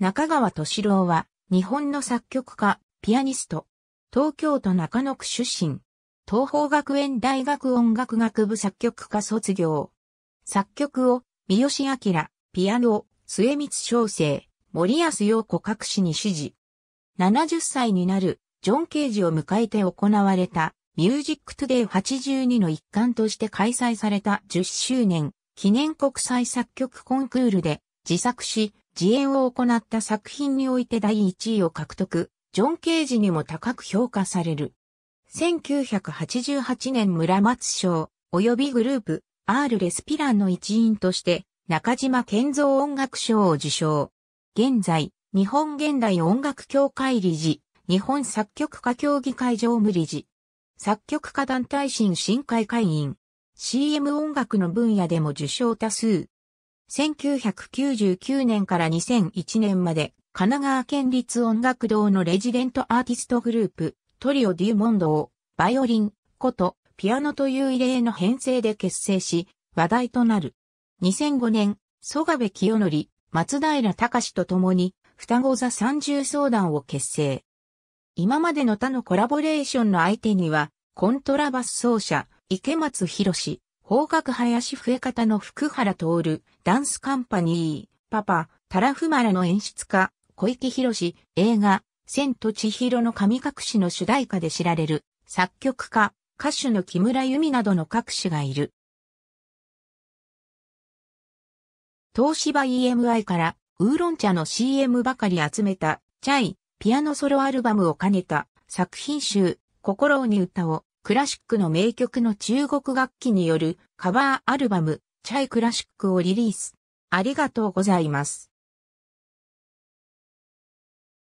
中川敏郎は、日本の作曲家、ピアニスト。東京都中野区出身。東方学園大学音楽学部作曲科卒業。作曲を、三好明、ピアノ、末光小生、森安陽子各氏に指示。70歳になる、ジョン・ケージを迎えて行われた、ミュージックトゥデイ82の一環として開催された10周年記念国際作曲コンクールで自作し、自演を行った作品において第1位を獲得、ジョン・ケージにも高く評価される。1988年村松賞、及びグループ、アール・レスピランの一員として、中島健三音楽賞を受賞。現在、日本現代音楽協会理事、日本作曲家協議会常務理事、作曲家団体新新会会員、CM 音楽の分野でも受賞多数、1999年から2001年まで、神奈川県立音楽堂のレジデントアーティストグループ、トリオ・デュモンドを、バイオリン、こと、ピアノという異例の編成で結成し、話題となる。2005年、曽我部清則、松平隆と共に、双子座三重相談を結成。今までの他のコラボレーションの相手には、コントラバス奏者、池松博士、方角林増え方の福原徹、ダンスカンパニー、パパ、タラフマラの演出家、小池博士、映画、千と千尋の神隠しの主題歌で知られる、作曲家、歌手の木村由美などの各種がいる。東芝 EMI からウーロン茶の CM ばかり集めたチャイ、ピアノソロアルバムを兼ねた作品集、心をに歌をクラシックの名曲の中国楽器によるカバーアルバム、チャイクラシックをリリース。ありがとうございます。